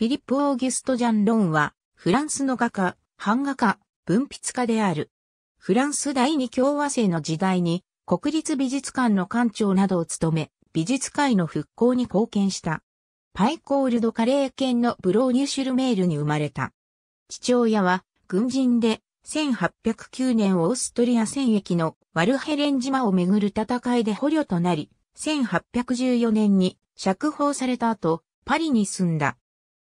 フィリップ・オーギュスト・ジャン・ロンは、フランスの画家、版画家、文筆家である。フランス第二共和制の時代に、国立美術館の館長などを務め、美術界の復興に貢献した。パイコールドカレー県のブローニュシュルメールに生まれた。父親は、軍人で、1809年オーストリア戦役のワルヘレン島をめぐる戦いで捕虜となり、1814年に釈放された後、パリに住んだ。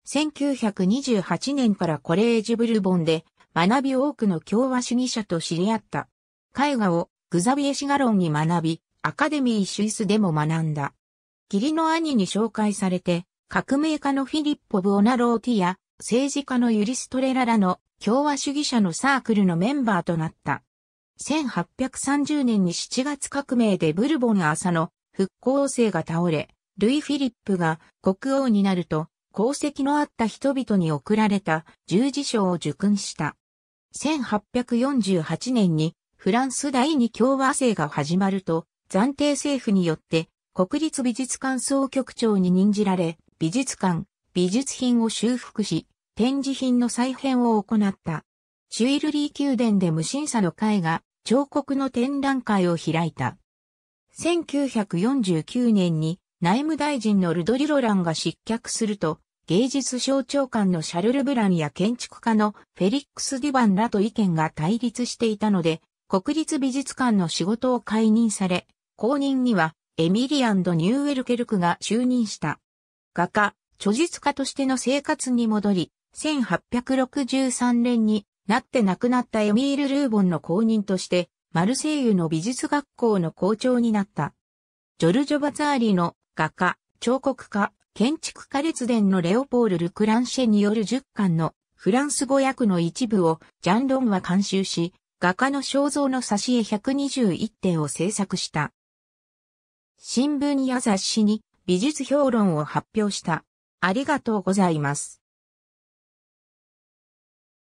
1928年からコレージブルボンで学び多くの共和主義者と知り合った。絵画をグザビエ・シガロンに学び、アカデミー・シュイスでも学んだ。義理の兄に紹介されて、革命家のフィリッポ・ブオナローティや政治家のユリストレラらの共和主義者のサークルのメンバーとなった。1830年に7月革命でブルボン朝の復興生が倒れ、ルイ・フィリップが国王になると、功績のあった人々に贈られた十字章を受勲した。1848年にフランス第二共和制が始まると、暫定政府によって国立美術館総局長に任じられ、美術館、美術品を修復し、展示品の再編を行った。シュイルリー宮殿で無審査の会が彫刻の展覧会を開いた。1949年に内務大臣のルドリロランが失脚すると、芸術省長官のシャルル・ブランや建築家のフェリックス・ディバンらと意見が対立していたので、国立美術館の仕事を解任され、後任にはエミリアンド・ニューウェルケルクが就任した。画家、著述家としての生活に戻り、1863年になって亡くなったエミール・ルーボンの後任として、マルセイユの美術学校の校長になった。ジョルジョ・バザーリの画家、彫刻家、建築家列伝のレオポール・ルクランシェによる10巻のフランス語訳の一部をジャン・ロンは監修し、画家の肖像の挿絵121点を制作した。新聞や雑誌に美術評論を発表した。ありがとうございます。